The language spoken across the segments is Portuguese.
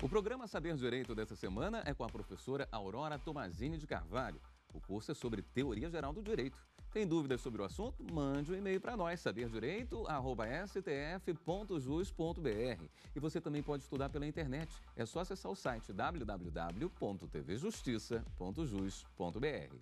O programa Saber Direito dessa semana é com a professora Aurora Tomazini de Carvalho. O curso é sobre Teoria Geral do Direito. Tem dúvidas sobre o assunto? Mande um e-mail para nós, saberdireito.stf.jus.br. E você também pode estudar pela internet. É só acessar o site www.tvjustiça.jus.br.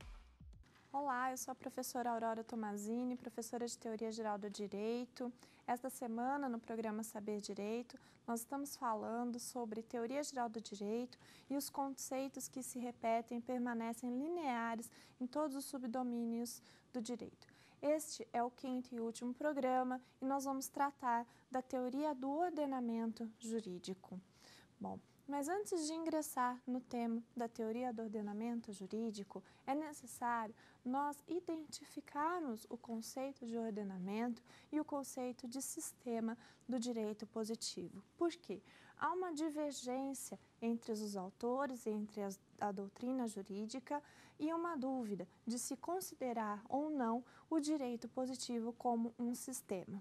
Olá, eu sou a professora Aurora Tomazini, professora de Teoria Geral do Direito. Esta semana, no programa Saber Direito, nós estamos falando sobre Teoria Geral do Direito e os conceitos que se repetem e permanecem lineares em todos os subdomínios do direito. Este é o quinto e último programa e nós vamos tratar da teoria do ordenamento jurídico. Bom, mas antes de ingressar no tema da teoria do ordenamento jurídico, é necessário nós identificarmos o conceito de ordenamento e o conceito de sistema do direito positivo. Por quê? Há uma divergência entre os autores, entre as, a doutrina jurídica e uma dúvida de se considerar ou não o direito positivo como um sistema.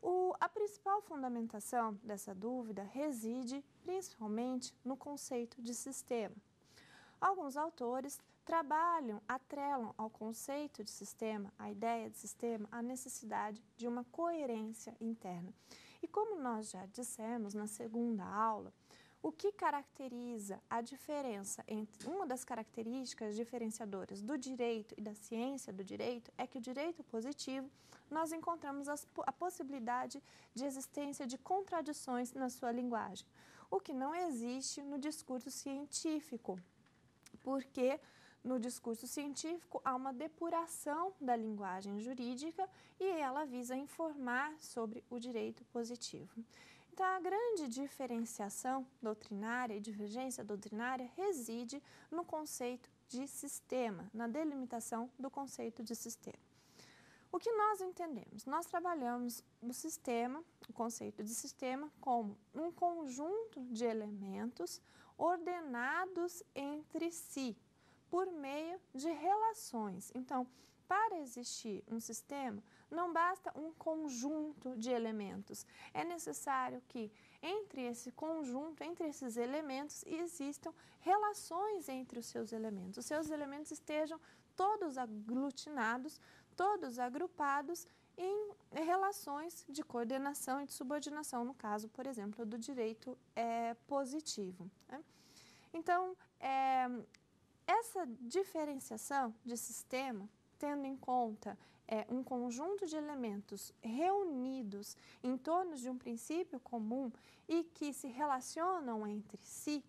O, a principal fundamentação dessa dúvida reside principalmente no conceito de sistema. Alguns autores trabalham, atrelam ao conceito de sistema, à ideia de sistema, a necessidade de uma coerência interna. E como nós já dissemos na segunda aula, o que caracteriza a diferença entre uma das características diferenciadoras do direito e da ciência do direito é que o direito positivo nós encontramos a possibilidade de existência de contradições na sua linguagem o que não existe no discurso científico, porque no discurso científico há uma depuração da linguagem jurídica e ela visa informar sobre o direito positivo. Então, a grande diferenciação doutrinária e divergência doutrinária reside no conceito de sistema, na delimitação do conceito de sistema. O que nós entendemos? Nós trabalhamos o sistema, o conceito de sistema, como um conjunto de elementos ordenados entre si por meio de relações. Então, para existir um sistema, não basta um conjunto de elementos. É necessário que entre esse conjunto, entre esses elementos, existam relações entre os seus elementos. Os seus elementos estejam todos aglutinados todos agrupados em relações de coordenação e de subordinação, no caso, por exemplo, do direito é, positivo. Né? Então, é, essa diferenciação de sistema, tendo em conta é, um conjunto de elementos reunidos em torno de um princípio comum e que se relacionam entre si,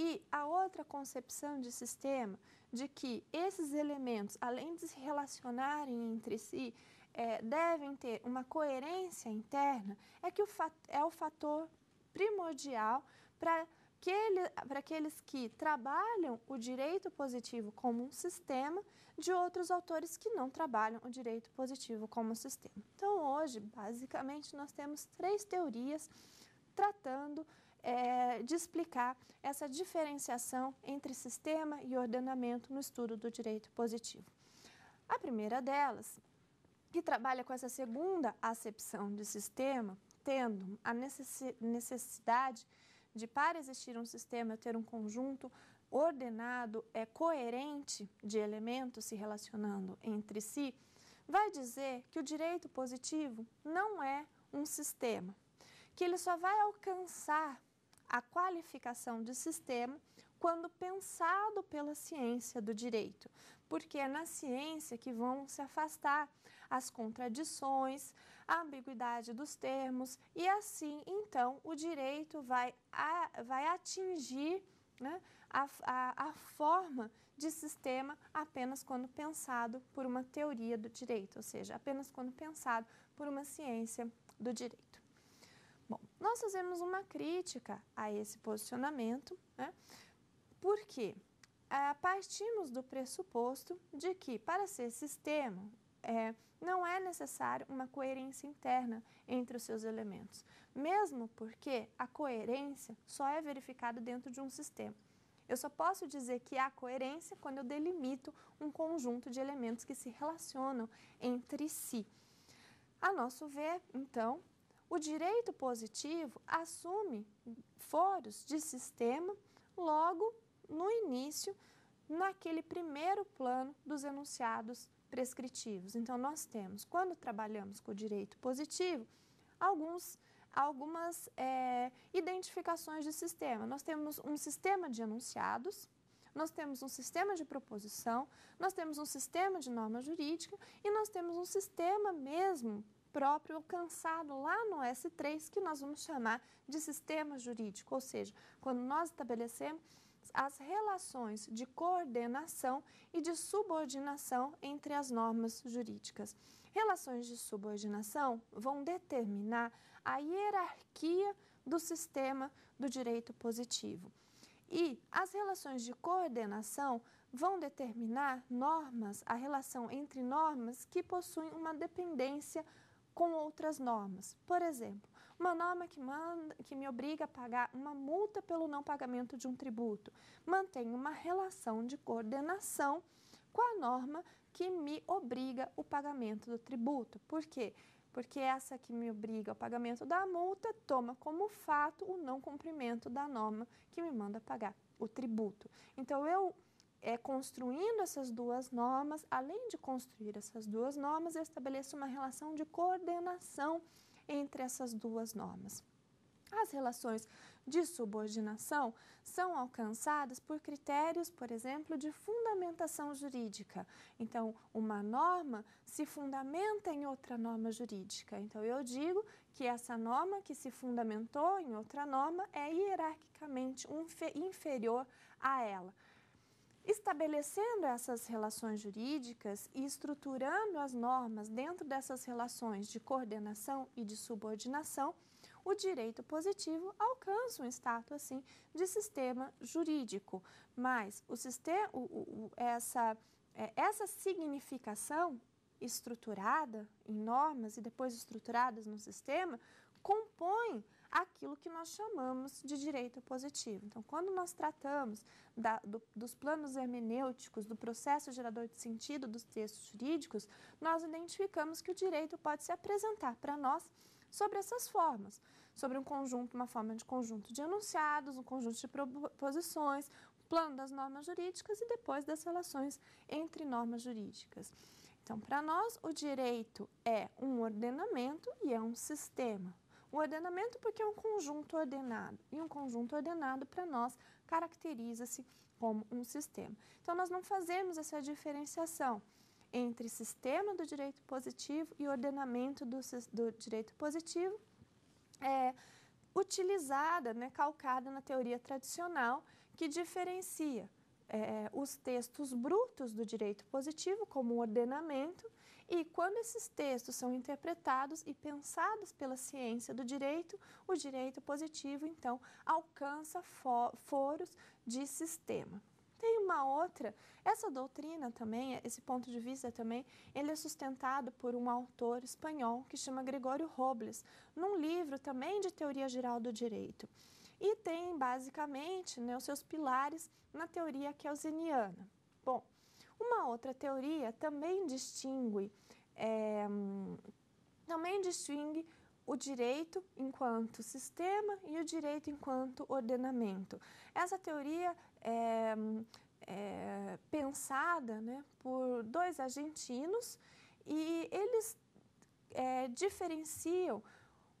e a outra concepção de sistema, de que esses elementos, além de se relacionarem entre si, é, devem ter uma coerência interna, é que o é o fator primordial para que para aqueles que trabalham o direito positivo como um sistema, de outros autores que não trabalham o direito positivo como um sistema. Então, hoje, basicamente, nós temos três teorias tratando é, de explicar essa diferenciação entre sistema e ordenamento no estudo do direito positivo. A primeira delas, que trabalha com essa segunda acepção de sistema, tendo a necessidade de, para existir um sistema, ter um conjunto ordenado, é coerente de elementos se relacionando entre si, vai dizer que o direito positivo não é um sistema, que ele só vai alcançar a qualificação de sistema quando pensado pela ciência do direito, porque é na ciência que vão se afastar as contradições, a ambiguidade dos termos e assim, então, o direito vai, a, vai atingir né, a, a, a forma de sistema apenas quando pensado por uma teoria do direito, ou seja, apenas quando pensado por uma ciência do direito. Nós fazemos uma crítica a esse posicionamento, né? porque é, partimos do pressuposto de que, para ser sistema, é, não é necessário uma coerência interna entre os seus elementos, mesmo porque a coerência só é verificada dentro de um sistema. Eu só posso dizer que há coerência quando eu delimito um conjunto de elementos que se relacionam entre si. A nosso ver, então, o direito positivo assume foros de sistema logo no início, naquele primeiro plano dos enunciados prescritivos. Então, nós temos, quando trabalhamos com o direito positivo, alguns, algumas é, identificações de sistema. Nós temos um sistema de enunciados, nós temos um sistema de proposição, nós temos um sistema de norma jurídica e nós temos um sistema mesmo próprio alcançado lá no S3, que nós vamos chamar de sistema jurídico, ou seja, quando nós estabelecemos as relações de coordenação e de subordinação entre as normas jurídicas. Relações de subordinação vão determinar a hierarquia do sistema do direito positivo. E as relações de coordenação vão determinar normas, a relação entre normas que possuem uma dependência com outras normas. Por exemplo, uma norma que, manda, que me obriga a pagar uma multa pelo não pagamento de um tributo mantém uma relação de coordenação com a norma que me obriga o pagamento do tributo. Por quê? Porque essa que me obriga ao pagamento da multa toma como fato o não cumprimento da norma que me manda pagar o tributo. Então, eu é, construindo essas duas normas, além de construir essas duas normas, eu estabeleço uma relação de coordenação entre essas duas normas. As relações de subordinação são alcançadas por critérios, por exemplo, de fundamentação jurídica. Então, uma norma se fundamenta em outra norma jurídica. Então, eu digo que essa norma que se fundamentou em outra norma é hierarquicamente inferior a ela. Estabelecendo essas relações jurídicas e estruturando as normas dentro dessas relações de coordenação e de subordinação, o direito positivo alcança um status assim de sistema jurídico, mas o sistema, o, o, essa, é, essa significação estruturada em normas e depois estruturadas no sistema compõe aquilo que nós chamamos de direito positivo. Então, quando nós tratamos da, do, dos planos hermenêuticos, do processo gerador de sentido dos textos jurídicos, nós identificamos que o direito pode se apresentar para nós sobre essas formas, sobre um conjunto, uma forma de conjunto de enunciados, um conjunto de proposições, plano das normas jurídicas e depois das relações entre normas jurídicas. Então, para nós, o direito é um ordenamento e é um sistema. O ordenamento porque é um conjunto ordenado, e um conjunto ordenado para nós caracteriza-se como um sistema. Então, nós não fazemos essa diferenciação entre sistema do direito positivo e ordenamento do, do direito positivo, é, utilizada, né, calcada na teoria tradicional, que diferencia é, os textos brutos do direito positivo, como um ordenamento, e quando esses textos são interpretados e pensados pela ciência do direito, o direito positivo, então, alcança foros de sistema. Tem uma outra, essa doutrina também, esse ponto de vista também, ele é sustentado por um autor espanhol que chama Gregório Robles, num livro também de teoria geral do direito. E tem basicamente né, os seus pilares na teoria keuseniana. Bom, uma outra teoria também distingue, é, também distingue o direito enquanto sistema e o direito enquanto ordenamento. Essa teoria é, é pensada né, por dois argentinos e eles é, diferenciam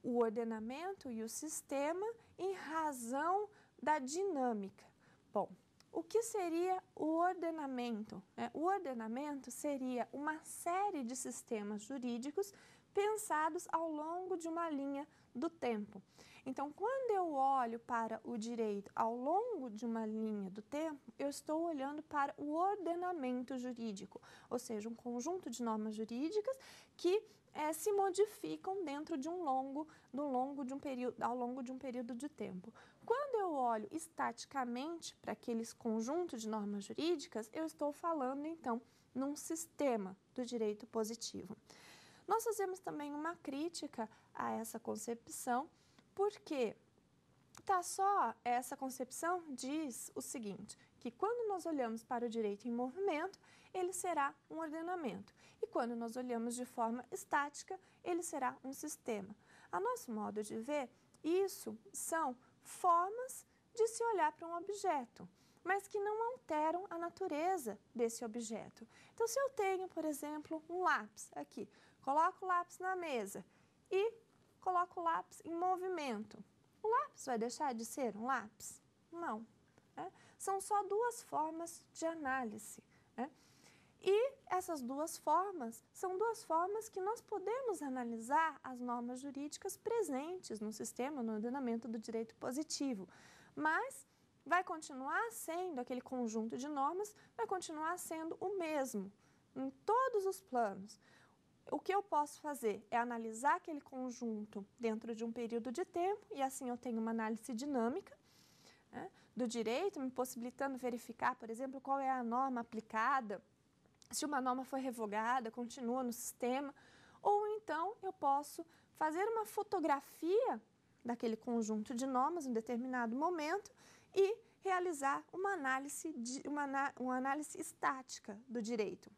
o ordenamento e o sistema em razão da dinâmica. Bom, o que seria o ordenamento? É, o ordenamento seria uma série de sistemas jurídicos pensados ao longo de uma linha do tempo. Então, quando eu olho para o direito ao longo de uma linha do tempo, eu estou olhando para o ordenamento jurídico, ou seja, um conjunto de normas jurídicas que é, se modificam dentro de um longo, do longo de um período, ao longo de um período de tempo. Quando eu olho estaticamente para aqueles conjuntos de normas jurídicas, eu estou falando então num sistema do direito positivo. Nós fazemos também uma crítica a essa concepção, porque tá só essa concepção diz o seguinte, que quando nós olhamos para o direito em movimento, ele será um ordenamento, e quando nós olhamos de forma estática, ele será um sistema. A nosso modo de ver, isso são formas de se olhar para um objeto, mas que não alteram a natureza desse objeto. Então, se eu tenho, por exemplo, um lápis aqui, coloco o lápis na mesa e coloco o lápis em movimento, o lápis vai deixar de ser um lápis? Não. Né? São só duas formas de análise. Né? E essas duas formas são duas formas que nós podemos analisar as normas jurídicas presentes no sistema, no ordenamento do direito positivo, mas vai continuar sendo aquele conjunto de normas, vai continuar sendo o mesmo em todos os planos. O que eu posso fazer é analisar aquele conjunto dentro de um período de tempo e assim eu tenho uma análise dinâmica né, do direito, me possibilitando verificar, por exemplo, qual é a norma aplicada se uma norma foi revogada, continua no sistema, ou então eu posso fazer uma fotografia daquele conjunto de normas em um determinado momento e realizar uma análise, de, uma, uma análise estática do direito,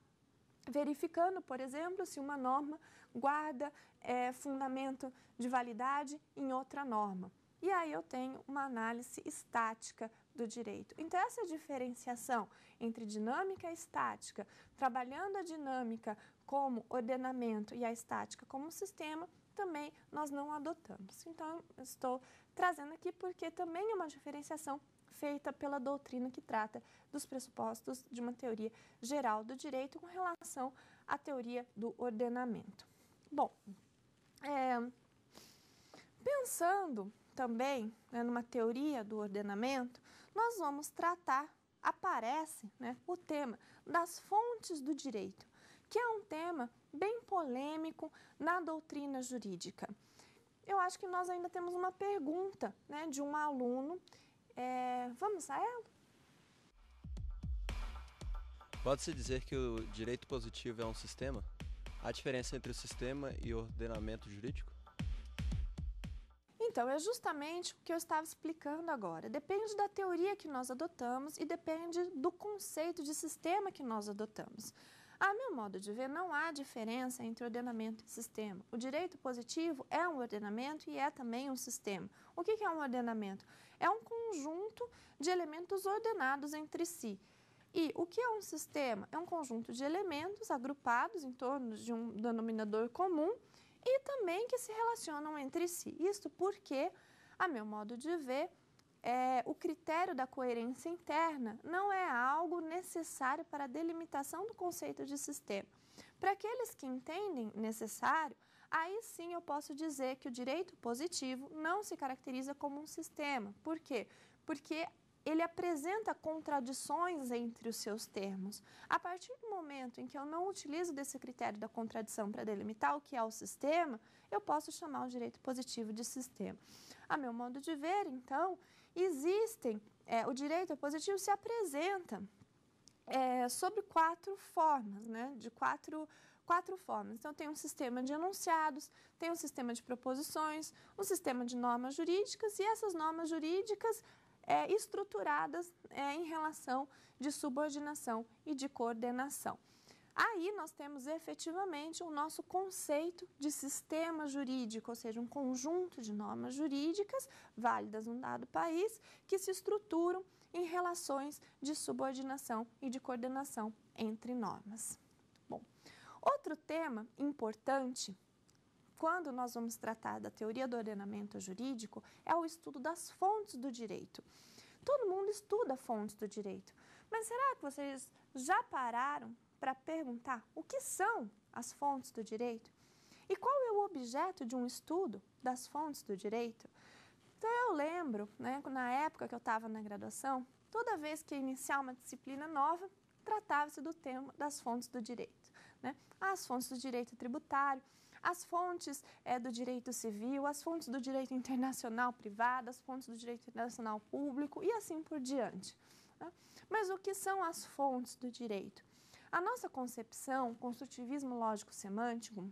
verificando, por exemplo, se uma norma guarda é, fundamento de validade em outra norma. E aí eu tenho uma análise estática do direito. Então, essa diferenciação entre dinâmica e estática, trabalhando a dinâmica como ordenamento e a estática como sistema, também nós não adotamos. Então, estou trazendo aqui porque também é uma diferenciação feita pela doutrina que trata dos pressupostos de uma teoria geral do direito com relação à teoria do ordenamento. Bom, é, pensando também, né, numa teoria do ordenamento, nós vamos tratar, aparece né, o tema das fontes do direito, que é um tema bem polêmico na doutrina jurídica. Eu acho que nós ainda temos uma pergunta né, de um aluno. É, vamos a ela? Pode-se dizer que o direito positivo é um sistema? Há diferença entre o sistema e o ordenamento jurídico? Então, é justamente o que eu estava explicando agora. Depende da teoria que nós adotamos e depende do conceito de sistema que nós adotamos. A meu modo de ver, não há diferença entre ordenamento e sistema. O direito positivo é um ordenamento e é também um sistema. O que é um ordenamento? É um conjunto de elementos ordenados entre si. E o que é um sistema? É um conjunto de elementos agrupados em torno de um denominador comum e também que se relacionam entre si. Isso porque, a meu modo de ver, é, o critério da coerência interna não é algo necessário para a delimitação do conceito de sistema. Para aqueles que entendem necessário, aí sim eu posso dizer que o direito positivo não se caracteriza como um sistema. Por quê? Porque ele apresenta contradições entre os seus termos. A partir do momento em que eu não utilizo desse critério da contradição para delimitar o que é o sistema, eu posso chamar o direito positivo de sistema. A meu modo de ver, então, existem, é, o direito positivo se apresenta é, sobre quatro formas, né, de quatro quatro formas. Então, tem um sistema de enunciados, tem um sistema de proposições, um sistema de normas jurídicas, e essas normas jurídicas é, estruturadas é, em relação de subordinação e de coordenação. Aí nós temos efetivamente o nosso conceito de sistema jurídico, ou seja, um conjunto de normas jurídicas válidas num dado país que se estruturam em relações de subordinação e de coordenação entre normas. Bom, outro tema importante quando nós vamos tratar da teoria do ordenamento jurídico, é o estudo das fontes do direito. Todo mundo estuda fontes do direito, mas será que vocês já pararam para perguntar o que são as fontes do direito? E qual é o objeto de um estudo das fontes do direito? Então eu lembro, né, na época que eu estava na graduação, toda vez que ia iniciar uma disciplina nova, tratava-se do tema das fontes do direito. Né? Ah, as fontes do direito tributário, as fontes é, do direito civil, as fontes do direito internacional privado, as fontes do direito internacional público e assim por diante. Né? Mas o que são as fontes do direito? A nossa concepção, construtivismo lógico-semântico,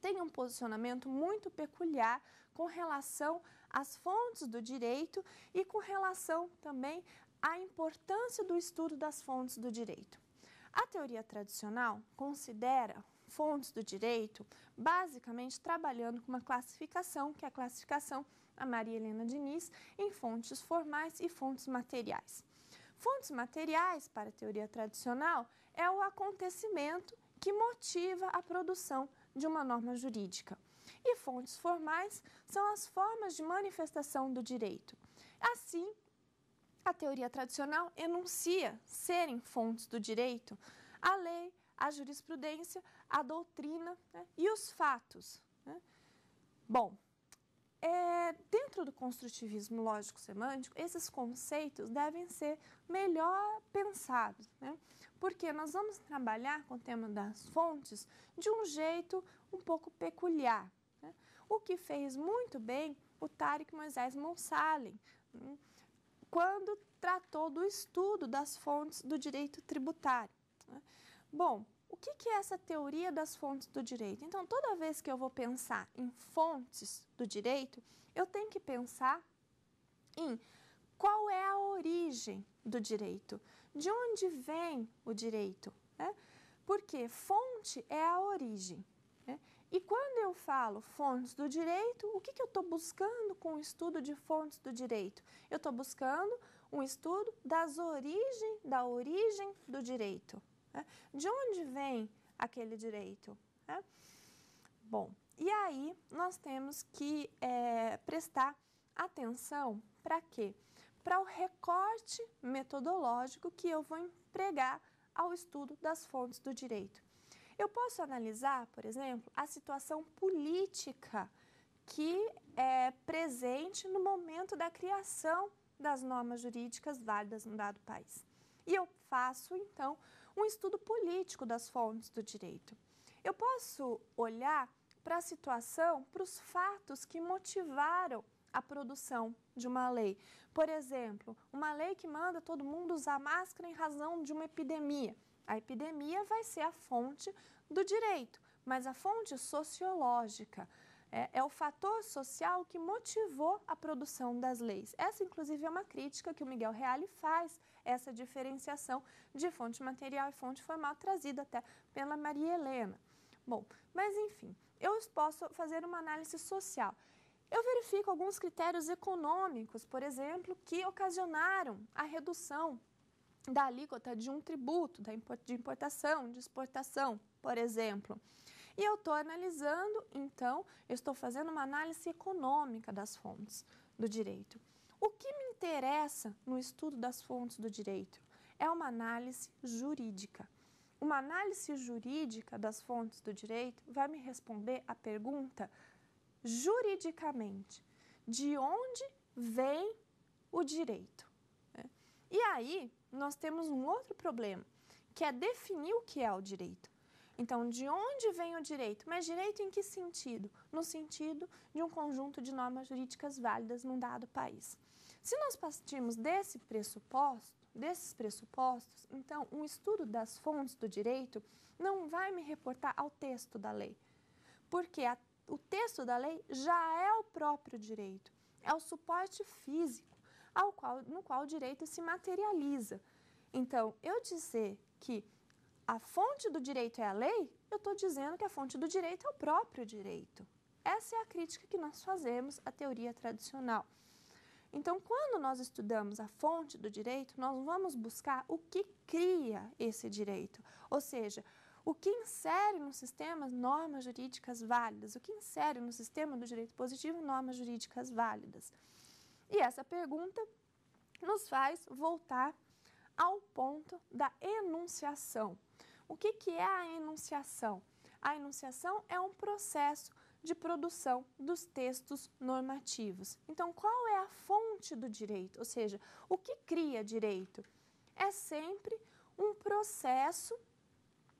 tem um posicionamento muito peculiar com relação às fontes do direito e com relação também à importância do estudo das fontes do direito. A teoria tradicional considera fontes do direito, basicamente trabalhando com uma classificação, que é a classificação a Maria Helena Diniz, em fontes formais e fontes materiais. Fontes materiais, para a teoria tradicional, é o acontecimento que motiva a produção de uma norma jurídica. E fontes formais são as formas de manifestação do direito. Assim, a teoria tradicional enuncia serem fontes do direito a lei, a jurisprudência, a doutrina né, e os fatos. Né? Bom, é, dentro do construtivismo lógico-semântico, esses conceitos devem ser melhor pensados, né? porque nós vamos trabalhar com o tema das fontes de um jeito um pouco peculiar. Né? O que fez muito bem o Tarek Moisés Monsalem, hum, quando tratou do estudo das fontes do direito tributário. Né? Bom, o que, é essa teoria das fontes do direito? Então, toda vez que eu vou pensar em fontes do direito, eu tenho que pensar em qual é a origem do direito, de onde vem o direito, né? Porque fonte é a origem. Né? E quando eu falo fontes do direito, o que, que eu estou buscando com o estudo de fontes do direito? Eu estou buscando um estudo das origens, da origem do direito. Né? De onde vem aquele direito? Né? Bom, e aí nós temos que é, prestar atenção para quê? Para o recorte metodológico que eu vou empregar ao estudo das fontes do direito. Eu posso analisar, por exemplo, a situação política que é presente no momento da criação das normas jurídicas válidas no dado país. E eu faço, então, um estudo político das fontes do direito. Eu posso olhar para a situação, para os fatos que motivaram a produção de uma lei. Por exemplo, uma lei que manda todo mundo usar máscara em razão de uma epidemia. A epidemia vai ser a fonte do direito, mas a fonte sociológica, é, é, o fator social que motivou a produção das leis. Essa, inclusive, é uma crítica que o Miguel Reale faz, essa diferenciação de fonte material e fonte formal, trazida até pela Maria Helena. Bom, mas enfim, eu posso fazer uma análise social. Eu verifico alguns critérios econômicos, por exemplo, que ocasionaram a redução da alíquota de um tributo, de importação, de exportação, por exemplo. E eu estou analisando, então, eu estou fazendo uma análise econômica das fontes do direito. O que me interessa no estudo das fontes do direito é uma análise jurídica. Uma análise jurídica das fontes do direito vai me responder a pergunta juridicamente: de onde vem o direito? É. E aí nós temos um outro problema, que é definir o que é o direito. Então, de onde vem o direito? Mas direito em que sentido? No sentido de um conjunto de normas jurídicas válidas num dado país. Se nós partirmos desse pressuposto, desses pressupostos, então um estudo das fontes do direito não vai me reportar ao texto da lei, porque a, o texto da lei já é o próprio direito, é o suporte físico ao qual, no qual o direito se materializa. Então, eu dizer que a fonte do direito é a lei, eu estou dizendo que a fonte do direito é o próprio direito. Essa é a crítica que nós fazemos à teoria tradicional. Então, quando nós estudamos a fonte do direito, nós vamos buscar o que cria esse direito, ou seja, o que insere no sistema normas jurídicas válidas, o que insere no sistema do direito positivo normas jurídicas válidas. E essa pergunta nos faz voltar ao ponto da enunciação. O que, que é a enunciação? A enunciação é um processo de produção dos textos normativos. Então, qual é a fonte do direito? Ou seja, o que cria direito? É sempre um processo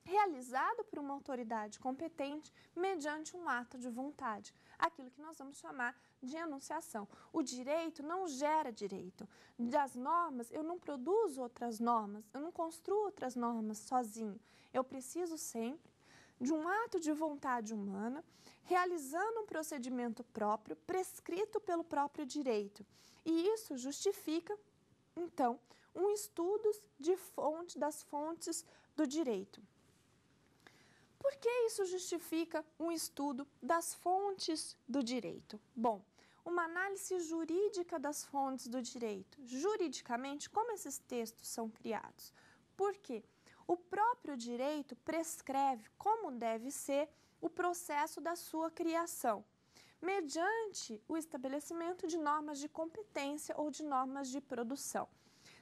realizado por uma autoridade competente mediante um ato de vontade aquilo que nós vamos chamar de enunciação. O direito não gera direito. Das normas, eu não produzo outras normas, eu não construo outras normas sozinho. Eu preciso sempre de um ato de vontade humana, realizando um procedimento próprio, prescrito pelo próprio direito. E isso justifica, então, um estudo de fonte das fontes do direito. Por que isso justifica um estudo das fontes do direito? Bom, uma análise jurídica das fontes do direito. Juridicamente, como esses textos são criados? Porque o próprio direito prescreve como deve ser o processo da sua criação, mediante o estabelecimento de normas de competência ou de normas de produção.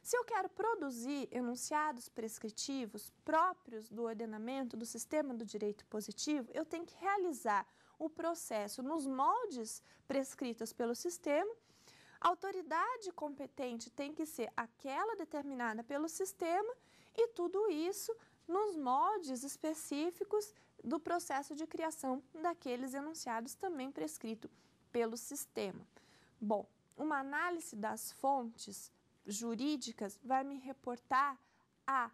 Se eu quero produzir enunciados prescritivos próprios do ordenamento do sistema do direito positivo, eu tenho que realizar o processo nos moldes prescritos pelo sistema. A autoridade competente tem que ser aquela determinada pelo sistema e tudo isso nos moldes específicos do processo de criação daqueles enunciados também prescrito pelo sistema. Bom, uma análise das fontes jurídicas vai me reportar a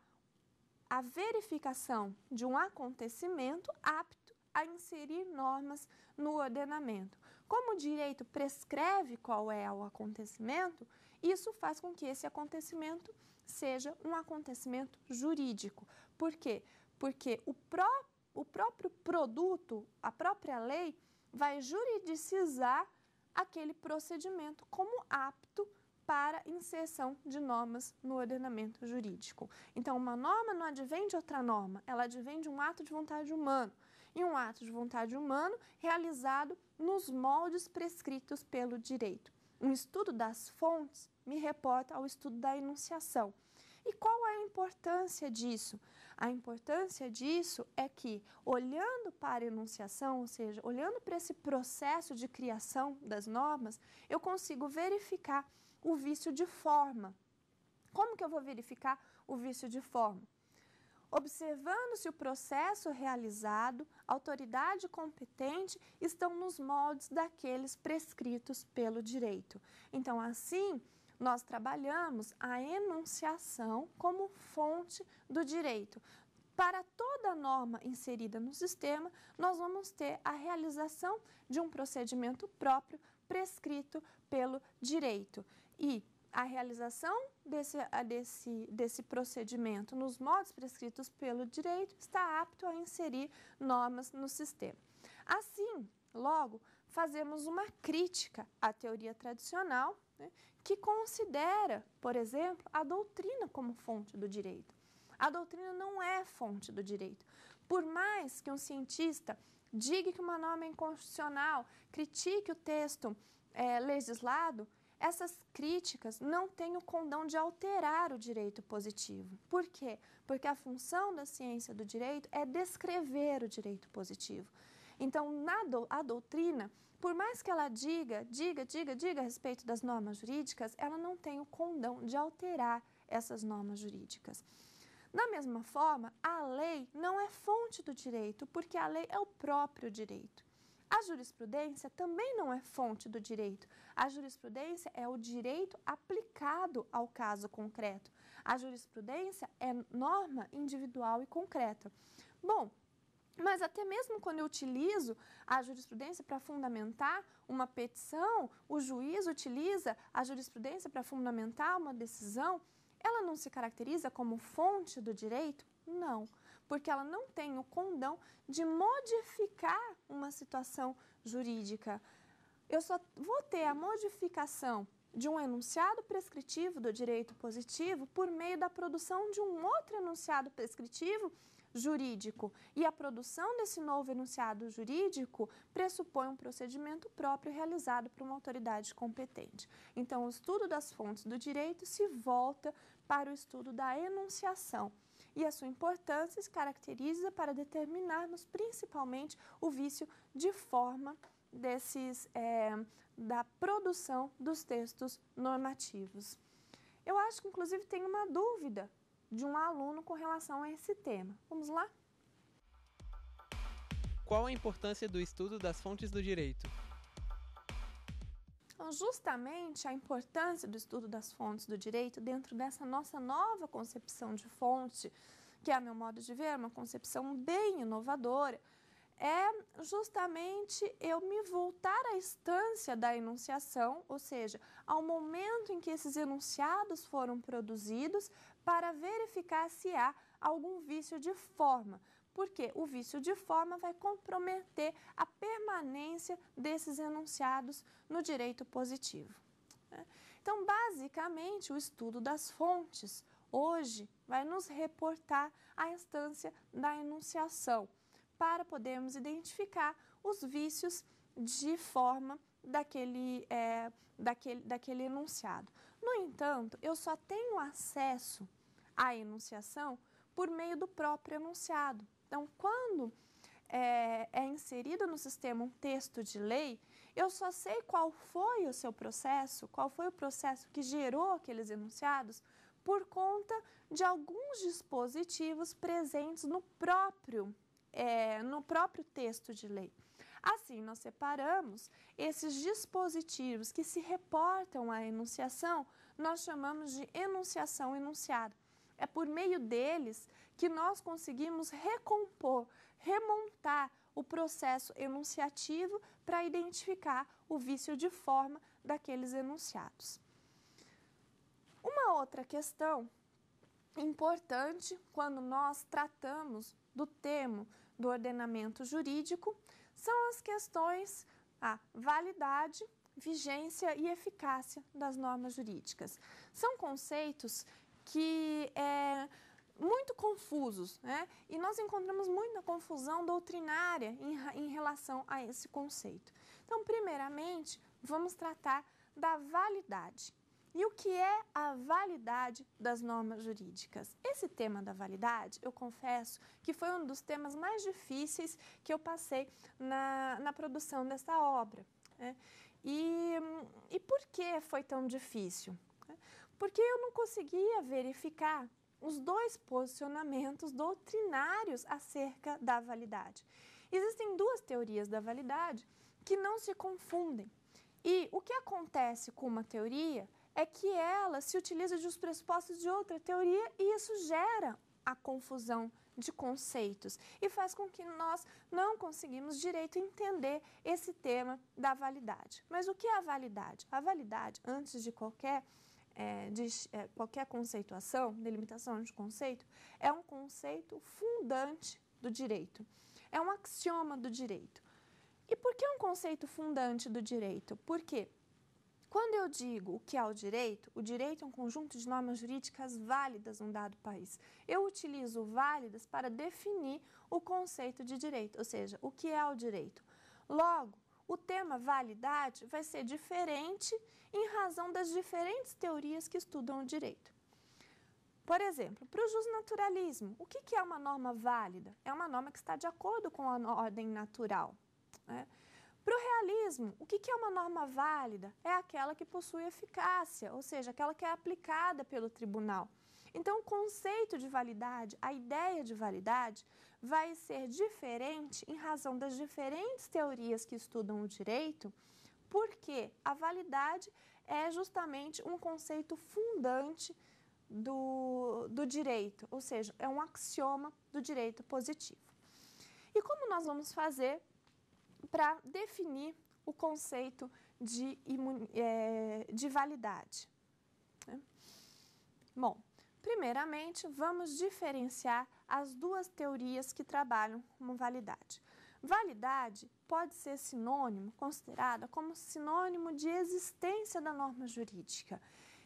a verificação de um acontecimento apto a inserir normas no ordenamento. Como o direito prescreve qual é o acontecimento, isso faz com que esse acontecimento seja um acontecimento jurídico. Por quê? Porque o, pró o próprio produto, a própria lei, vai juridicizar aquele procedimento como apto para inserção de normas no ordenamento jurídico. Então, uma norma não advém de outra norma, ela advém de um ato de vontade humana. E um ato de vontade humana realizado nos moldes prescritos pelo direito. Um estudo das fontes me reporta ao estudo da enunciação. E qual é a importância disso? A importância disso é que, olhando para a enunciação, ou seja, olhando para esse processo de criação das normas, eu consigo verificar o vício de forma. Como que eu vou verificar o vício de forma? Observando-se o processo realizado, autoridade competente estão nos moldes daqueles prescritos pelo direito. Então, assim, nós trabalhamos a enunciação como fonte do direito. Para toda norma inserida no sistema, nós vamos ter a realização de um procedimento próprio prescrito pelo direito. E a realização desse, desse, desse procedimento nos modos prescritos pelo direito está apto a inserir normas no sistema. Assim, logo, fazemos uma crítica à teoria tradicional, né, que considera, por exemplo, a doutrina como fonte do direito. A doutrina não é fonte do direito. Por mais que um cientista diga que uma norma é inconstitucional, critique o texto é, legislado, essas críticas não têm o condão de alterar o direito positivo. Por quê? Porque a função da ciência do direito é descrever o direito positivo. Então, na do, a doutrina, por mais que ela diga, diga, diga, diga a respeito das normas jurídicas, ela não tem o condão de alterar essas normas jurídicas. Da mesma forma, a lei não é fonte do direito, porque a lei é o próprio direito. A jurisprudência também não é fonte do direito. A jurisprudência é o direito aplicado ao caso concreto. A jurisprudência é norma individual e concreta. Bom, mas até mesmo quando eu utilizo a jurisprudência para fundamentar uma petição, o juiz utiliza a jurisprudência para fundamentar uma decisão, ela não se caracteriza como fonte do direito? Não porque ela não tem o condão de modificar uma situação jurídica. Eu só vou ter a modificação de um enunciado prescritivo do direito positivo por meio da produção de um outro enunciado prescritivo jurídico. E a produção desse novo enunciado jurídico pressupõe um procedimento próprio realizado por uma autoridade competente. Então, o estudo das fontes do direito se volta para o estudo da enunciação e a sua importância se caracteriza para determinarmos principalmente o vício de forma desses é, da produção dos textos normativos. Eu acho que inclusive tem uma dúvida de um aluno com relação a esse tema. Vamos lá? Qual a importância do estudo das fontes do direito? Então, justamente a importância do estudo das fontes do direito dentro dessa nossa nova concepção de fonte, que, a meu modo de ver, é uma concepção bem inovadora, é justamente eu me voltar à instância da enunciação, ou seja, ao momento em que esses enunciados foram produzidos, para verificar se há algum vício de forma porque o vício de forma vai comprometer a permanência desses enunciados no direito positivo. Né? Então, basicamente, o estudo das fontes hoje vai nos reportar à instância da enunciação para podermos identificar os vícios de forma daquele, é, daquele, daquele enunciado. No entanto, eu só tenho acesso à enunciação por meio do próprio enunciado. Então, quando é, é, inserido no sistema um texto de lei, eu só sei qual foi o seu processo, qual foi o processo que gerou aqueles enunciados, por conta de alguns dispositivos presentes no próprio, é, no próprio texto de lei. Assim, nós separamos esses dispositivos que se reportam à enunciação, nós chamamos de enunciação enunciada É por meio deles que nós conseguimos recompor, remontar o processo enunciativo para identificar o vício de forma daqueles enunciados. Uma outra questão importante quando nós tratamos do termo do ordenamento jurídico são as questões a validade, vigência e eficácia das normas jurídicas. São conceitos que é, muito confusos, né? E nós encontramos muita confusão doutrinária em, em relação a esse conceito. Então, primeiramente, vamos tratar da validade. E o que é a validade das normas jurídicas? Esse tema da validade, eu confesso que foi um dos temas mais difíceis que eu passei na, na produção dessa obra. Né? E, e por que foi tão difícil? Porque eu não conseguia verificar os dois posicionamentos doutrinários acerca da validade. Existem duas teorias da validade que não se confundem. E o que acontece com uma teoria é que ela se utiliza de os pressupostos de outra teoria e isso gera a confusão de conceitos e faz com que nós não conseguimos direito entender esse tema da validade. Mas o que é a validade? A validade, antes de qualquer é, de é, qualquer conceituação, delimitação de conceito, é um conceito fundante do direito, é um axioma do direito. E por que é um conceito fundante do direito? Porque quando eu digo o que é o direito, o direito é um conjunto de normas jurídicas válidas num dado país. Eu utilizo válidas para definir o conceito de direito, ou seja, o que é o direito. Logo, o tema validade vai ser diferente em razão das diferentes teorias que estudam o direito. Por exemplo, para o justnaturalismo, o que é uma norma válida? É uma norma que está de acordo com a ordem natural. Né? Para o realismo, o que é uma norma válida? É aquela que possui eficácia, ou seja, aquela que é aplicada pelo tribunal. Então, o conceito de validade, a ideia de validade, vai ser diferente em razão das diferentes teorias que estudam o direito, porque a validade é justamente um conceito fundante do, do direito, ou seja, é um axioma do direito positivo. E como nós vamos fazer para definir o conceito de, eh, de validade? Né? Bom, Primeiramente, vamos diferenciar as duas teorias que trabalham com validade. Validade pode ser sinônimo, considerada como sinônimo de existência da norma jurídica.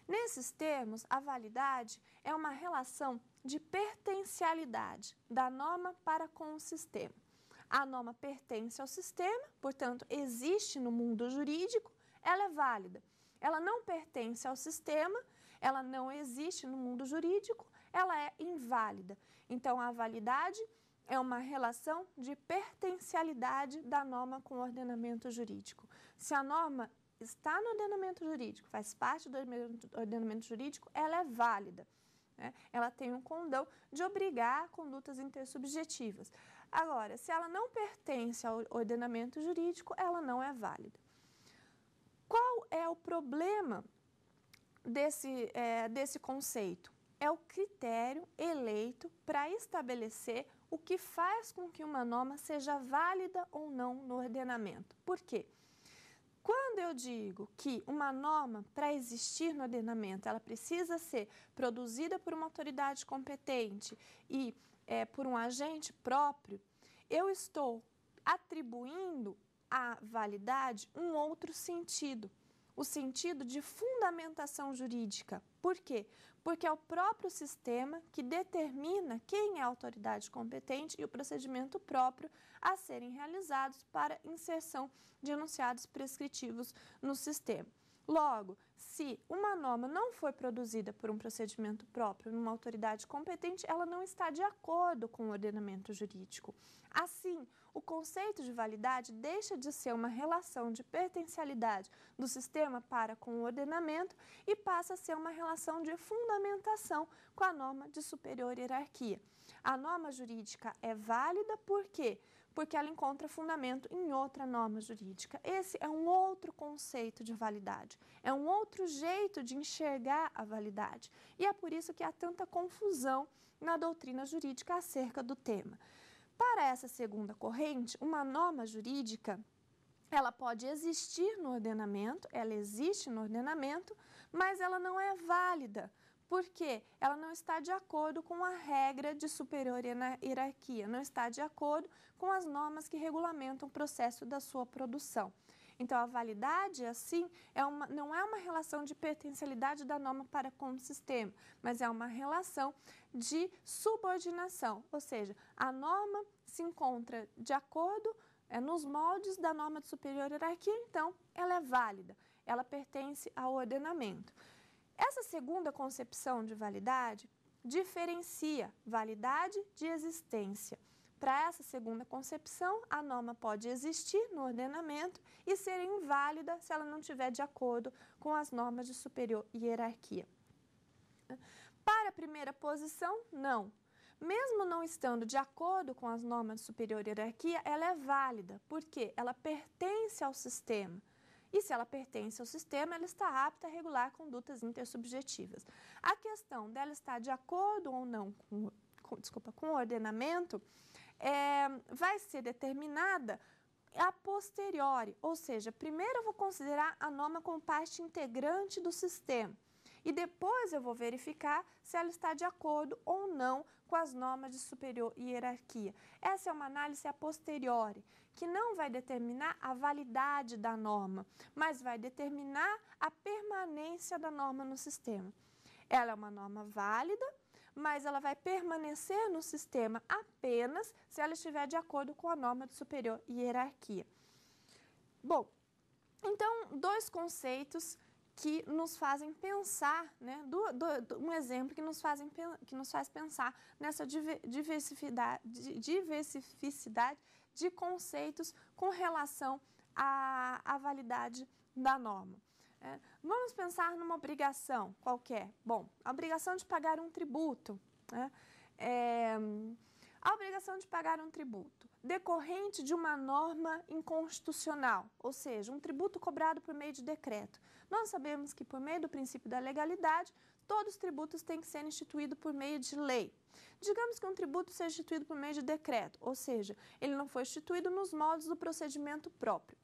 Nesses termos, a validade é uma relação de pertencialidade da norma para com o sistema. A norma pertence ao sistema, portanto, existe no mundo jurídico, ela é válida. Ela não pertence ao sistema, ela não existe no mundo jurídico, ela é inválida. Então, a validade é uma relação de pertencialidade da norma com o ordenamento jurídico. Se a norma está no ordenamento jurídico, faz parte do ordenamento jurídico, ela é válida. Né? Ela tem um condão de obrigar condutas intersubjetivas. Agora, se ela não pertence ao ordenamento jurídico, ela não é válida. Qual é o problema desse, é, desse conceito? É o critério eleito para estabelecer o que faz com que uma norma seja válida ou não no ordenamento. Por quê? Quando eu digo que uma norma, para existir no ordenamento, ela precisa ser produzida por uma autoridade competente e é, por um agente próprio, eu estou atribuindo à validade um outro sentido o sentido de fundamentação jurídica. Por quê? Porque é o próprio sistema que determina quem é a autoridade competente e o procedimento próprio a serem realizados para inserção de enunciados prescritivos no sistema. Logo, se uma norma não foi produzida por um procedimento próprio, numa autoridade competente, ela não está de acordo com o ordenamento jurídico. Assim, o conceito de validade deixa de ser uma relação de pertencialidade do sistema para com o ordenamento e passa a ser uma relação de fundamentação com a norma de superior hierarquia. A norma jurídica é válida por quê? Porque ela encontra fundamento em outra norma jurídica. Esse é um outro conceito de validade, é um outro jeito de enxergar a validade. E é por isso que há tanta confusão na doutrina jurídica acerca do tema. Para essa segunda corrente, uma norma jurídica ela pode existir no ordenamento, ela existe no ordenamento, mas ela não é válida, porque ela não está de acordo com a regra de superior hierarquia, não está de acordo com as normas que regulamentam o processo da sua produção. Então, a validade, assim, é uma, não é uma relação de pertencialidade da norma para com o sistema, mas é uma relação de subordinação, ou seja, a norma se encontra de acordo é, nos moldes da norma de superior hierarquia, então ela é válida, ela pertence ao ordenamento. Essa segunda concepção de validade diferencia validade de existência. Para essa segunda concepção, a norma pode existir no ordenamento e ser inválida se ela não tiver de acordo com as normas de superior hierarquia. Para a primeira posição, não. Mesmo não estando de acordo com as normas de superior hierarquia, ela é válida, porque ela pertence ao sistema. E se ela pertence ao sistema, ela está apta a regular condutas intersubjetivas. A questão dela estar de acordo ou não com, com, desculpa, com o ordenamento é, vai ser determinada a posteriori, ou seja, primeiro eu vou considerar a norma como parte integrante do sistema e depois eu vou verificar se ela está de acordo ou não com as normas de superior hierarquia. Essa é uma análise a posteriori, que não vai determinar a validade da norma, mas vai determinar a permanência da norma no sistema. Ela é uma norma válida, mas ela vai permanecer no sistema apenas se ela estiver de acordo com a norma de superior hierarquia. Bom, então, dois conceitos que nos fazem pensar, né, do, do, do, um exemplo que nos, fazem, que nos faz pensar nessa diversificidade, diversificidade de conceitos com relação à, à validade da norma. É, vamos pensar numa obrigação qualquer. Bom, a obrigação de pagar um tributo. Né? É, a obrigação de pagar um tributo decorrente de uma norma inconstitucional, ou seja, um tributo cobrado por meio de decreto. Nós sabemos que, por meio do princípio da legalidade, todos os tributos têm que ser instituídos por meio de lei. Digamos que um tributo seja instituído por meio de decreto, ou seja, ele não foi instituído nos modos do procedimento próprio.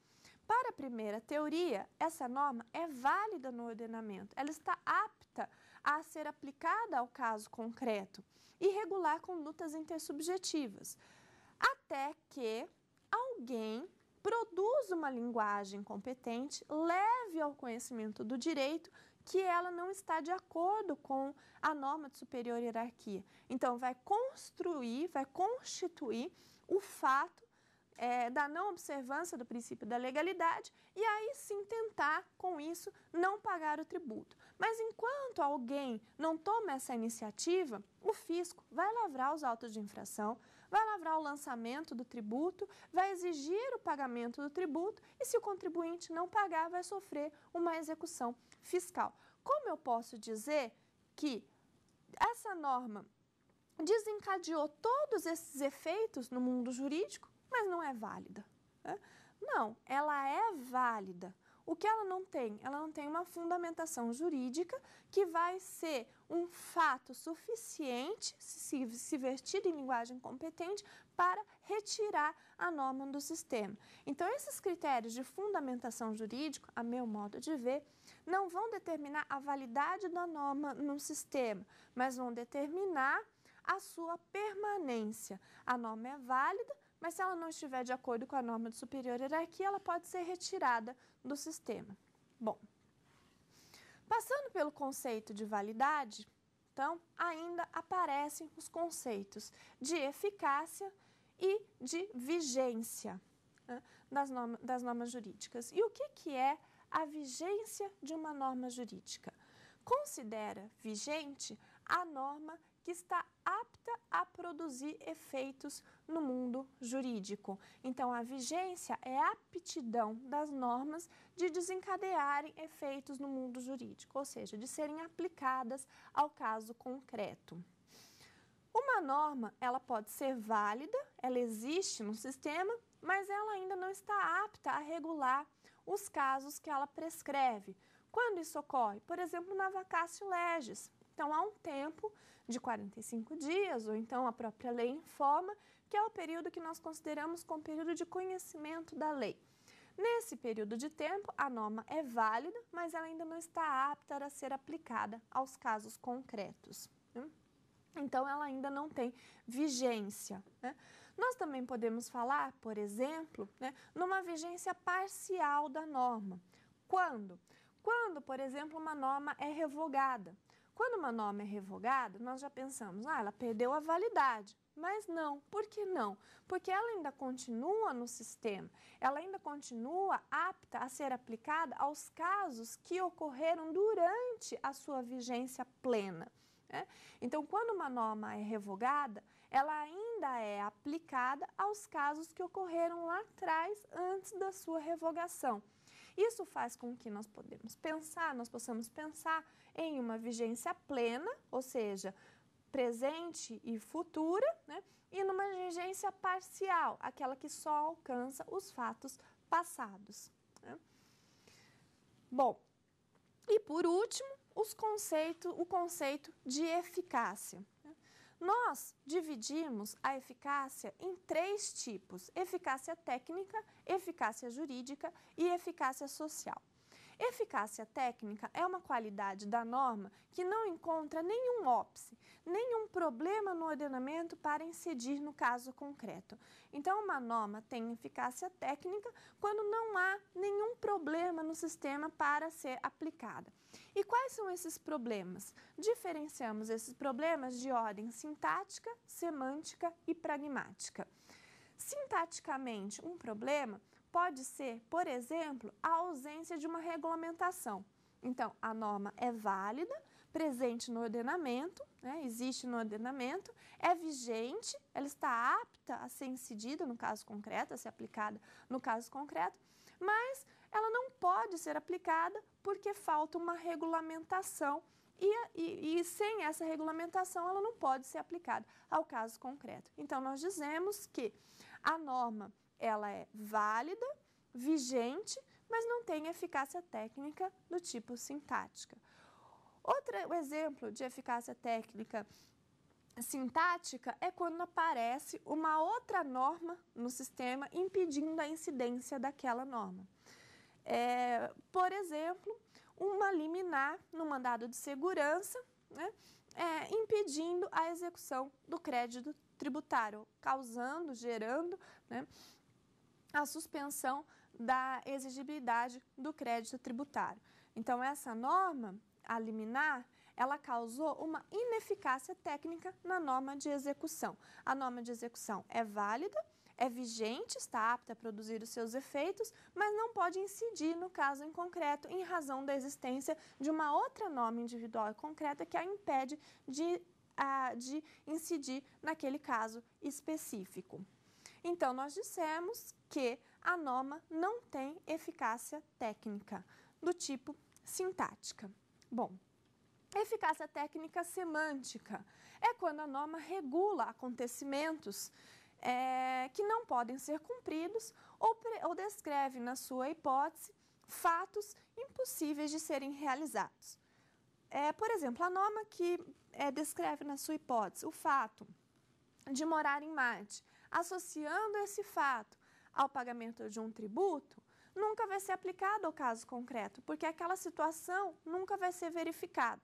Para a primeira teoria, essa norma é válida no ordenamento, ela está apta a ser aplicada ao caso concreto e regular condutas intersubjetivas, até que alguém produza uma linguagem competente, leve ao conhecimento do direito que ela não está de acordo com a norma de superior hierarquia. Então, vai construir, vai constituir o fato é, da não observância do princípio da legalidade e aí sim tentar, com isso, não pagar o tributo. Mas enquanto alguém não toma essa iniciativa, o fisco vai lavrar os autos de infração, vai lavrar o lançamento do tributo, vai exigir o pagamento do tributo e, se o contribuinte não pagar, vai sofrer uma execução fiscal. Como eu posso dizer que essa norma desencadeou todos esses efeitos no mundo jurídico? mas não é válida. Né? Não, ela é válida. O que ela não tem? Ela não tem uma fundamentação jurídica que vai ser um fato suficiente, se, se vertido em linguagem competente, para retirar a norma do sistema. Então, esses critérios de fundamentação jurídica, a meu modo de ver, não vão determinar a validade da norma no sistema, mas vão determinar a sua permanência. A norma é válida mas se ela não estiver de acordo com a norma de superior hierarquia, ela pode ser retirada do sistema. Bom, passando pelo conceito de validade, então ainda aparecem os conceitos de eficácia e de vigência né, das, norma, das normas jurídicas. E o que, que é a vigência de uma norma jurídica? Considera vigente a norma que está apta a produzir efeitos no mundo jurídico. Então, a vigência é a aptidão das normas de desencadearem efeitos no mundo jurídico, ou seja, de serem aplicadas ao caso concreto. Uma norma, ela pode ser válida, ela existe no sistema, mas ela ainda não está apta a regular os casos que ela prescreve. Quando isso ocorre? Por exemplo, na vacatio legis, então, há um tempo de 45 dias, ou então a própria lei informa, que é o período que nós consideramos como período de conhecimento da lei. Nesse período de tempo, a norma é válida, mas ela ainda não está apta a ser aplicada aos casos concretos. Né? Então, ela ainda não tem vigência. Né? Nós também podemos falar, por exemplo, né, numa vigência parcial da norma. Quando? Quando, por exemplo, uma norma é revogada quando uma norma é revogada, nós já pensamos, ah, ela perdeu a validade. Mas não, por que não? Porque ela ainda continua no sistema, ela ainda continua apta a ser aplicada aos casos que ocorreram durante a sua vigência plena. Né? Então, quando uma norma é revogada, ela ainda é aplicada aos casos que ocorreram lá atrás, antes da sua revogação. Isso faz com que nós podemos pensar, nós possamos pensar em uma vigência plena, ou seja, presente e futura, né? e numa vigência parcial, aquela que só alcança os fatos passados. Né? Bom, e por último, os conceito, o conceito de eficácia. Nós dividimos a eficácia em três tipos: eficácia técnica, eficácia jurídica e eficácia social. Eficácia técnica é uma qualidade da norma que não encontra nenhum ópice, nenhum problema no ordenamento para incidir no caso concreto. Então, uma norma tem eficácia técnica quando não há nenhum problema no sistema para ser aplicada. E quais são esses problemas? Diferenciamos esses problemas de ordem sintática, semântica e pragmática. Sintaticamente, um problema pode ser, por exemplo, a ausência de uma regulamentação. Então, a norma é válida, presente no ordenamento, né, existe no ordenamento, é vigente, ela está apta a ser incidida no caso concreto, a ser aplicada no caso concreto, mas ela não pode ser aplicada porque falta uma regulamentação e, e, e sem essa regulamentação ela não pode ser aplicada ao caso concreto. Então, nós dizemos que a norma ela é válida, vigente, mas não tem eficácia técnica do tipo sintática. Outro exemplo de eficácia técnica sintática é quando aparece uma outra norma no sistema impedindo a incidência daquela norma. É, por exemplo, uma liminar no mandado de segurança né, é, impedindo a execução do crédito tributário, causando, gerando né, a suspensão da exigibilidade do crédito tributário. Então, essa norma, a liminar, ela causou uma ineficácia técnica na norma de execução. A norma de execução é válida, é vigente, está apta a produzir os seus efeitos, mas não pode incidir no caso em concreto em razão da existência de uma outra norma individual e concreta que a impede de, ah, de incidir naquele caso específico. Então, nós dissemos que a norma não tem eficácia técnica do tipo sintática. Bom, eficácia técnica semântica é quando a norma regula acontecimentos é, que não podem ser cumpridos ou, ou descreve, na sua hipótese, fatos impossíveis de serem realizados. É, por exemplo, a norma que é, descreve, na sua hipótese, o fato de morar em Marte, associando esse fato ao pagamento de um tributo, nunca vai ser aplicado ao caso concreto, porque aquela situação nunca vai ser verificada.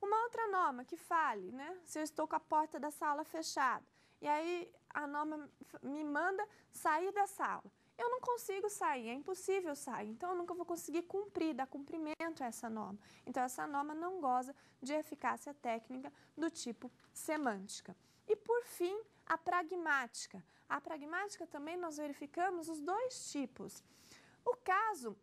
Uma outra norma que fale, né, se eu estou com a porta da sala fechada, e aí a norma me manda sair da sala. Eu não consigo sair, é impossível sair, então eu nunca vou conseguir cumprir, dar cumprimento a essa norma. Então, essa norma não goza de eficácia técnica do tipo semântica. E, por fim, a pragmática. A pragmática também nós verificamos os dois tipos. O caso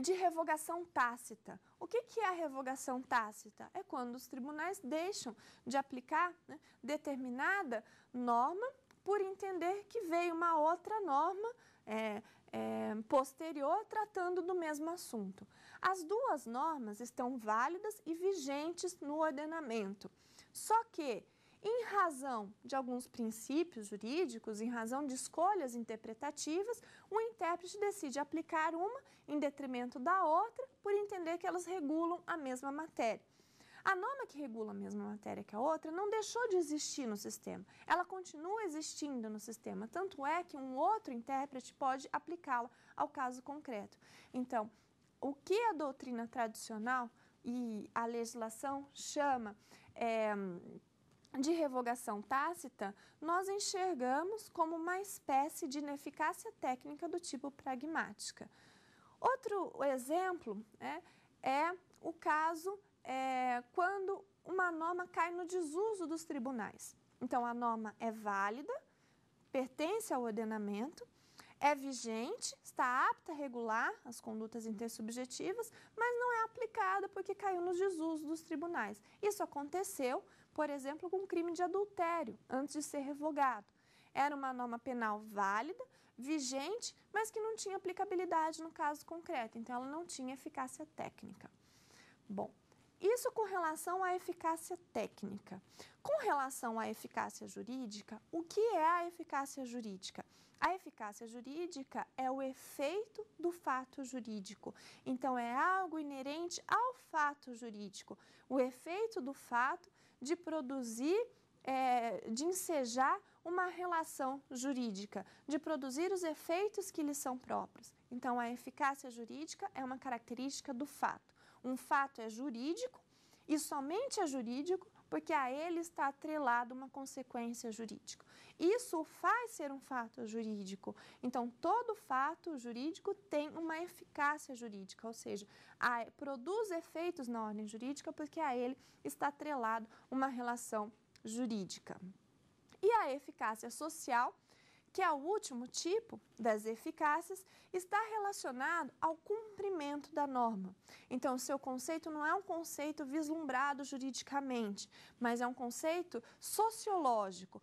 de revogação tácita. O que, que é a revogação tácita? É quando os tribunais deixam de aplicar né, determinada norma por entender que veio uma outra norma é, é, posterior tratando do mesmo assunto. As duas normas estão válidas e vigentes no ordenamento. Só que em razão de alguns princípios jurídicos, em razão de escolhas interpretativas, o intérprete decide aplicar uma em detrimento da outra, por entender que elas regulam a mesma matéria. A norma que regula a mesma matéria que a outra não deixou de existir no sistema. Ela continua existindo no sistema, tanto é que um outro intérprete pode aplicá-la ao caso concreto. Então, o que a doutrina tradicional e a legislação chama é, de revogação tácita, nós enxergamos como uma espécie de ineficácia técnica do tipo pragmática. Outro exemplo né, é o caso é, quando uma norma cai no desuso dos tribunais. Então, a norma é válida, pertence ao ordenamento, é vigente, está apta a regular as condutas intersubjetivas, mas não é aplicada porque caiu no desuso dos tribunais. Isso aconteceu por exemplo, com crime de adultério, antes de ser revogado. Era uma norma penal válida, vigente, mas que não tinha aplicabilidade no caso concreto, então ela não tinha eficácia técnica. Bom, isso com relação à eficácia técnica. Com relação à eficácia jurídica, o que é a eficácia jurídica? A eficácia jurídica é o efeito do fato jurídico. Então, é algo inerente ao fato jurídico. O efeito do fato de produzir, é, de ensejar uma relação jurídica, de produzir os efeitos que lhe são próprios. Então, a eficácia jurídica é uma característica do fato. Um fato é jurídico e somente é jurídico porque a ele está atrelada uma consequência jurídica. Isso faz ser um fato jurídico. Então, todo fato jurídico tem uma eficácia jurídica, ou seja, a, produz efeitos na ordem jurídica porque a ele está atrelado uma relação jurídica. E a eficácia social, que é o último tipo das eficácias, está relacionado ao cumprimento da norma. Então, seu conceito não é um conceito vislumbrado juridicamente, mas é um conceito sociológico.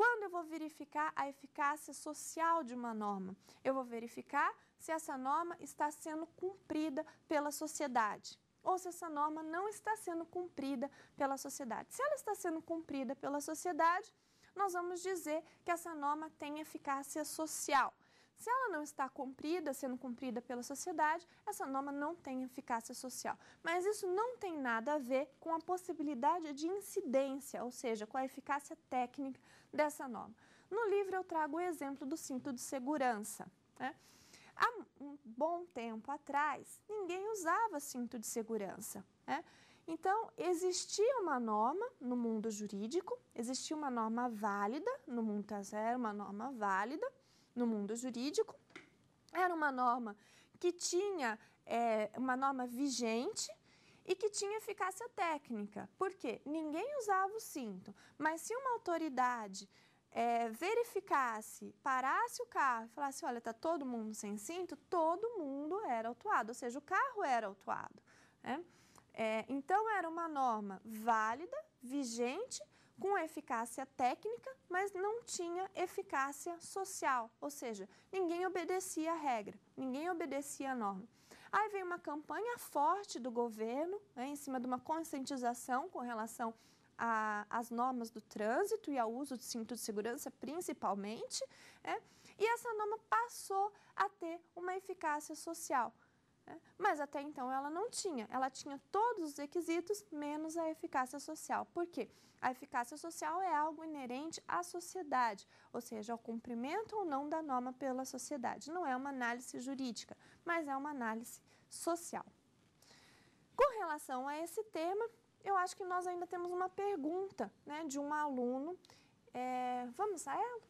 Quando eu vou verificar a eficácia social de uma norma? Eu vou verificar se essa norma está sendo cumprida pela sociedade ou se essa norma não está sendo cumprida pela sociedade. Se ela está sendo cumprida pela sociedade, nós vamos dizer que essa norma tem eficácia social. Se ela não está cumprida, sendo cumprida pela sociedade, essa norma não tem eficácia social. Mas isso não tem nada a ver com a possibilidade de incidência, ou seja, com a eficácia técnica dessa norma. No livro eu trago o exemplo do cinto de segurança. Né? Há um bom tempo atrás, ninguém usava cinto de segurança. Né? Então, existia uma norma no mundo jurídico, existia uma norma válida, no mundo das uma norma válida, no mundo jurídico. Era uma norma que tinha é, uma norma vigente e que tinha eficácia técnica. porque Ninguém usava o cinto, mas se uma autoridade é, verificasse, parasse o carro e falasse, olha, está todo mundo sem cinto, todo mundo era autuado, ou seja, o carro era autuado. Né? É, então, era uma norma válida, vigente com eficácia técnica, mas não tinha eficácia social, ou seja, ninguém obedecia a regra, ninguém obedecia a norma. Aí vem uma campanha forte do governo, né, em cima de uma conscientização com relação às normas do trânsito e ao uso de cinto de segurança, principalmente, né, e essa norma passou a ter uma eficácia social. É, mas até então ela não tinha. Ela tinha todos os requisitos, menos a eficácia social. Por quê? A eficácia social é algo inerente à sociedade, ou seja, ao cumprimento ou não da norma pela sociedade. Não é uma análise jurídica, mas é uma análise social. Com relação a esse tema, eu acho que nós ainda temos uma pergunta né, de um aluno. É, vamos a ela?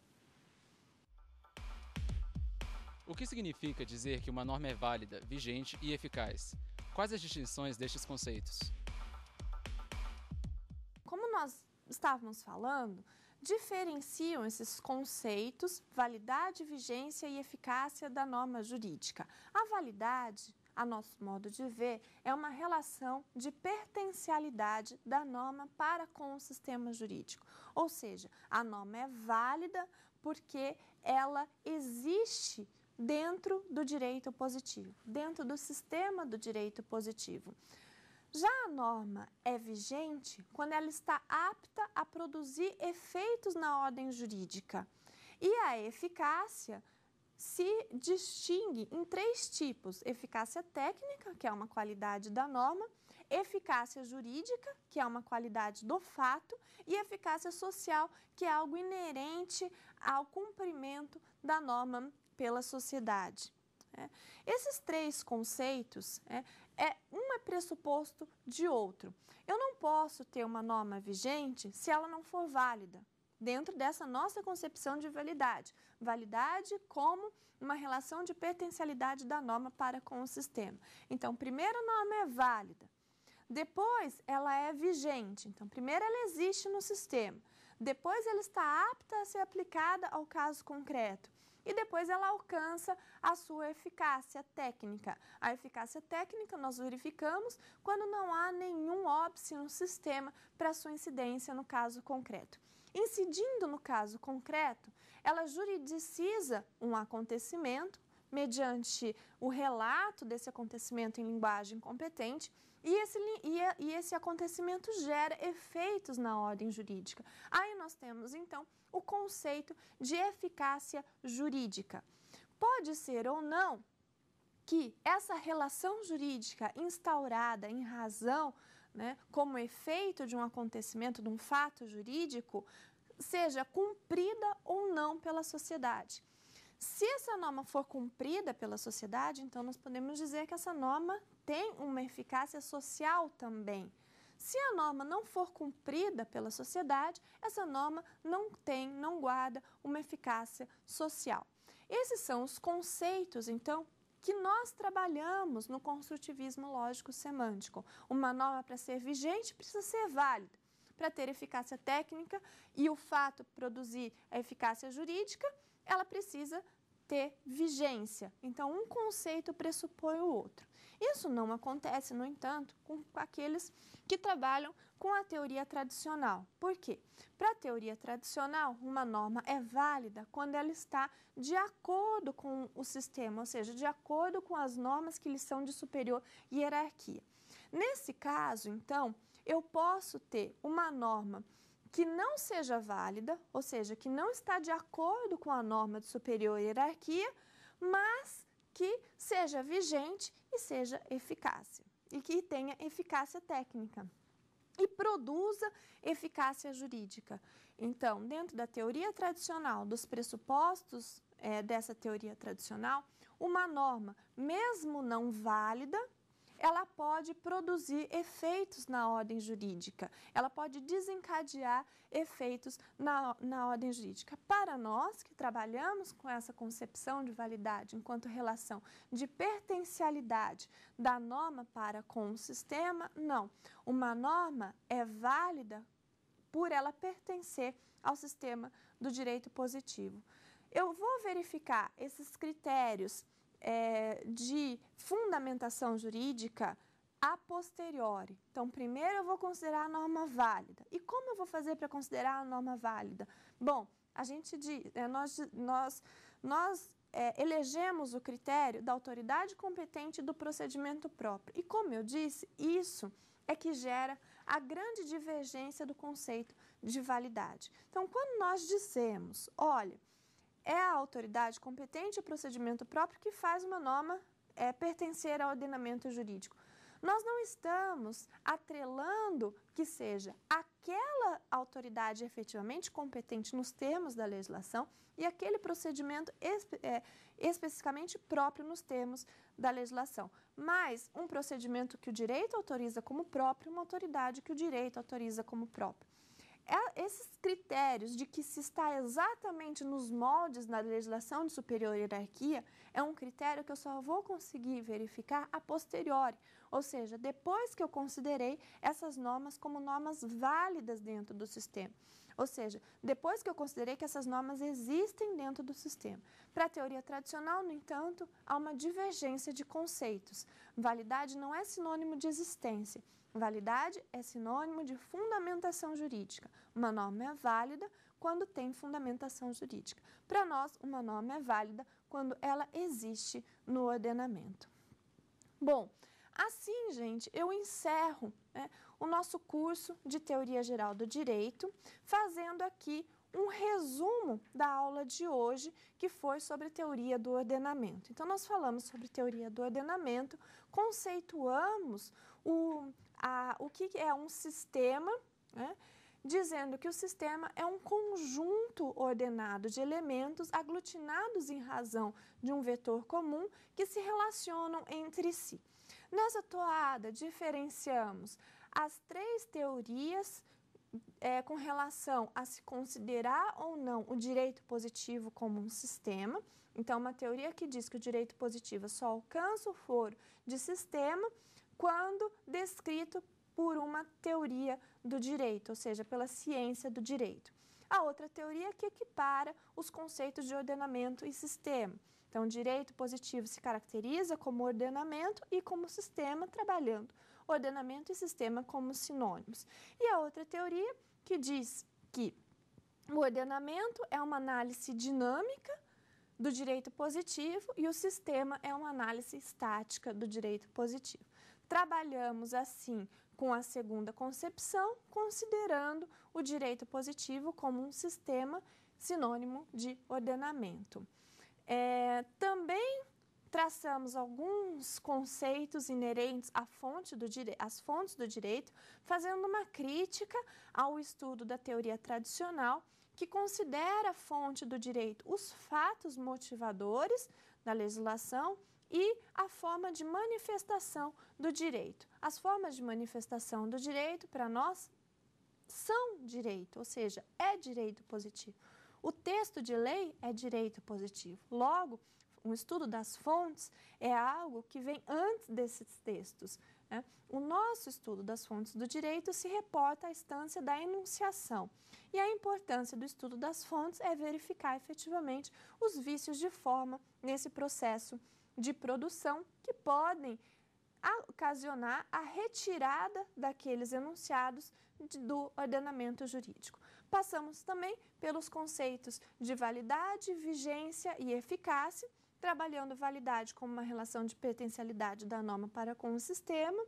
O que significa dizer que uma norma é válida, vigente e eficaz? Quais as distinções destes conceitos? Como nós estávamos falando, diferenciam esses conceitos validade, vigência e eficácia da norma jurídica. A validade, a nosso modo de ver, é uma relação de pertencialidade da norma para com o sistema jurídico. Ou seja, a norma é válida porque ela existe dentro do direito positivo, dentro do sistema do direito positivo. Já a norma é vigente quando ela está apta a produzir efeitos na ordem jurídica. E a eficácia se distingue em três tipos: eficácia técnica, que é uma qualidade da norma, eficácia jurídica, que é uma qualidade do fato, e eficácia social, que é algo inerente ao cumprimento da norma pela sociedade. É. Esses três conceitos, é, é, um é pressuposto de outro. Eu não posso ter uma norma vigente se ela não for válida, dentro dessa nossa concepção de validade. Validade como uma relação de pertencialidade da norma para com o sistema. Então, primeiro a norma é válida, depois ela é vigente. Então, primeiro ela existe no sistema, depois ela está apta a ser aplicada ao caso concreto e depois ela alcança a sua eficácia técnica. A eficácia técnica nós verificamos quando não há nenhum óbice no sistema para sua incidência no caso concreto. Incidindo no caso concreto, ela juridiciza um acontecimento mediante o relato desse acontecimento em linguagem competente e esse, e, e esse acontecimento gera efeitos na ordem jurídica. Aí nós temos, então, o conceito de eficácia jurídica. Pode ser ou não que essa relação jurídica instaurada em razão, né, como efeito de um acontecimento, de um fato jurídico, seja cumprida ou não pela sociedade. Se essa norma for cumprida pela sociedade, então nós podemos dizer que essa norma tem uma eficácia social também. Se a norma não for cumprida pela sociedade, essa norma não tem, não guarda uma eficácia social. Esses são os conceitos, então, que nós trabalhamos no construtivismo lógico-semântico. Uma norma para ser vigente precisa ser válida. Para ter eficácia técnica e o fato produzir a eficácia jurídica, ela precisa ter vigência. Então, um conceito pressupõe o outro. Isso não acontece, no entanto, com aqueles que trabalham com a teoria tradicional. Por quê? Para a teoria tradicional, uma norma é válida quando ela está de acordo com o sistema, ou seja, de acordo com as normas que lhe são de superior hierarquia. Nesse caso, então, eu posso ter uma norma que não seja válida, ou seja, que não está de acordo com a norma de superior hierarquia, mas que seja vigente e seja eficaz e que tenha eficácia técnica e produza eficácia jurídica. Então, dentro da teoria tradicional, dos pressupostos é, dessa teoria tradicional, uma norma, mesmo não válida, ela pode produzir efeitos na ordem jurídica, ela pode desencadear efeitos na, na ordem jurídica. Para nós que trabalhamos com essa concepção de validade enquanto relação de pertencialidade da norma para com o sistema, não. Uma norma é válida por ela pertencer ao sistema do direito positivo. Eu vou verificar esses critérios é, de fundamentação jurídica a posteriori. Então, primeiro eu vou considerar a norma válida. E como eu vou fazer para considerar a norma válida? Bom, a gente diz, é, nós, nós, nós é, elegemos o critério da autoridade competente do procedimento próprio. E como eu disse, isso é que gera a grande divergência do conceito de validade. Então, quando nós dissemos, olha, é a autoridade competente o procedimento próprio que faz uma norma é, pertencer ao ordenamento jurídico. Nós não estamos atrelando que seja aquela autoridade efetivamente competente nos termos da legislação e aquele procedimento espe é, especificamente próprio nos termos da legislação, mas um procedimento que o direito autoriza como próprio, uma autoridade que o direito autoriza como próprio. É, esses critérios de que se está exatamente nos moldes da legislação de superior hierarquia é um critério que eu só vou conseguir verificar a posteriori, ou seja, depois que eu considerei essas normas como normas válidas dentro do sistema. Ou seja, depois que eu considerei que essas normas existem dentro do sistema. Para a teoria tradicional, no entanto, há uma divergência de conceitos. Validade não é sinônimo de existência. Validade é sinônimo de fundamentação jurídica. Uma norma é válida quando tem fundamentação jurídica. Para nós, uma norma é válida quando ela existe no ordenamento. Bom, assim, gente, eu encerro né, o nosso curso de Teoria Geral do Direito, fazendo aqui um resumo da aula de hoje, que foi sobre teoria do ordenamento. Então, nós falamos sobre teoria do ordenamento, conceituamos o, a, o que é um sistema, né, dizendo que o sistema é um conjunto ordenado de elementos aglutinados em razão de um vetor comum que se relacionam entre si. Nessa toada, diferenciamos as três teorias é, com relação a se considerar ou não o direito positivo como um sistema. Então, uma teoria que diz que o direito positivo é só alcança o foro de sistema quando descrito por uma teoria do direito, ou seja, pela ciência do direito. A outra teoria que equipara os conceitos de ordenamento e sistema. Então, direito positivo se caracteriza como ordenamento e como sistema trabalhando ordenamento e sistema como sinônimos. E a outra teoria que diz que o ordenamento é uma análise dinâmica do direito positivo e o sistema é uma análise estática do direito positivo. Trabalhamos assim com a segunda concepção, considerando o direito positivo como um sistema sinônimo de ordenamento. É, também traçamos alguns conceitos inerentes à fonte do às fontes do direito, fazendo uma crítica ao estudo da teoria tradicional, que considera a fonte do direito os fatos motivadores da legislação e a forma de manifestação do direito. As formas de manifestação do direito, para nós, são direito, ou seja, é direito positivo. O texto de lei é direito positivo. Logo, um estudo das fontes é algo que vem antes desses textos. Né? O nosso estudo das fontes do direito se reporta à instância da enunciação. E a importância do estudo das fontes é verificar efetivamente os vícios de forma nesse processo de produção que podem a ocasionar a retirada daqueles enunciados de, do ordenamento jurídico. Passamos também pelos conceitos de validade, vigência e eficácia, trabalhando validade como uma relação de potencialidade da norma para com o sistema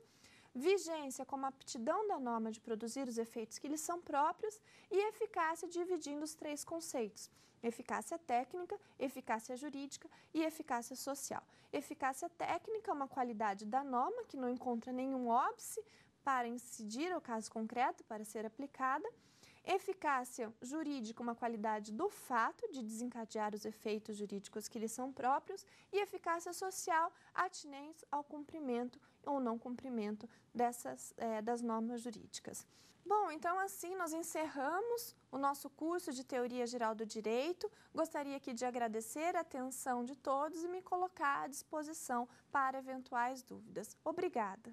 vigência como aptidão da norma de produzir os efeitos que lhe são próprios e eficácia dividindo os três conceitos: eficácia técnica, eficácia jurídica e eficácia social. Eficácia técnica é uma qualidade da norma que não encontra nenhum óbice para incidir ao caso concreto para ser aplicada. Eficácia jurídica, uma qualidade do fato de desencadear os efeitos jurídicos que lhe são próprios, e eficácia social atinentes ao cumprimento ou não cumprimento dessas, é, das normas jurídicas. Bom, então assim nós encerramos o nosso curso de Teoria Geral do Direito. Gostaria aqui de agradecer a atenção de todos e me colocar à disposição para eventuais dúvidas. Obrigada!